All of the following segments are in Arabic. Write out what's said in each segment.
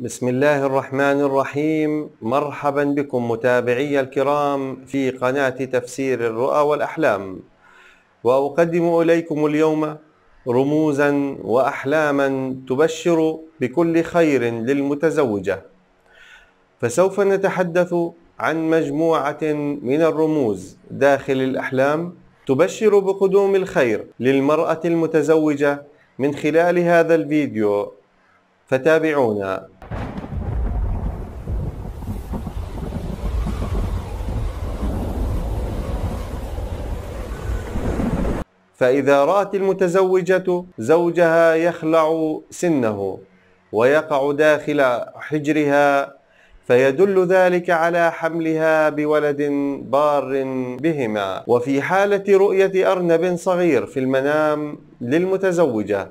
بسم الله الرحمن الرحيم مرحبا بكم متابعي الكرام في قناة تفسير الرؤى والأحلام وأقدم إليكم اليوم رموزا وأحلاما تبشر بكل خير للمتزوجة فسوف نتحدث عن مجموعة من الرموز داخل الأحلام تبشر بقدوم الخير للمرأة المتزوجة من خلال هذا الفيديو فتابعونا فإذا رأت المتزوجة زوجها يخلع سنه ويقع داخل حجرها فيدل ذلك على حملها بولد بار بهما وفي حالة رؤية أرنب صغير في المنام للمتزوجة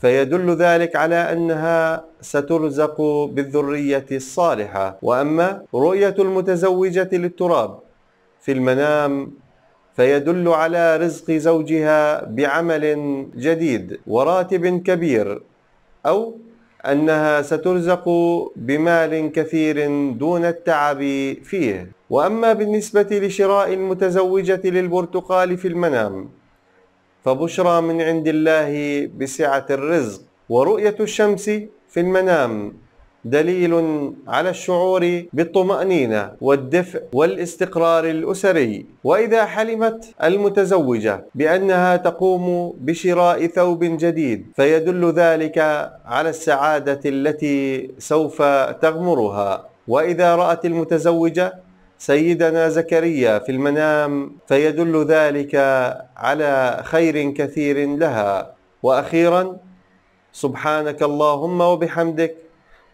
فيدل ذلك على أنها سترزق بالذرية الصالحة وأما رؤية المتزوجة للتراب في المنام فيدل على رزق زوجها بعمل جديد وراتب كبير او انها سترزق بمال كثير دون التعب فيه واما بالنسبه لشراء المتزوجه للبرتقال في المنام فبشرى من عند الله بسعه الرزق ورؤيه الشمس في المنام دليل على الشعور بالطمأنينة والدفء والاستقرار الأسري وإذا حلمت المتزوجة بأنها تقوم بشراء ثوب جديد فيدل ذلك على السعادة التي سوف تغمرها وإذا رأت المتزوجة سيدنا زكريا في المنام فيدل ذلك على خير كثير لها وأخيرا سبحانك اللهم وبحمدك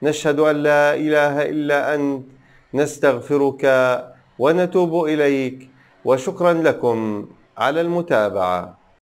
نشهد أن لا إله إلا أنت نستغفرك ونتوب إليك وشكرا لكم على المتابعه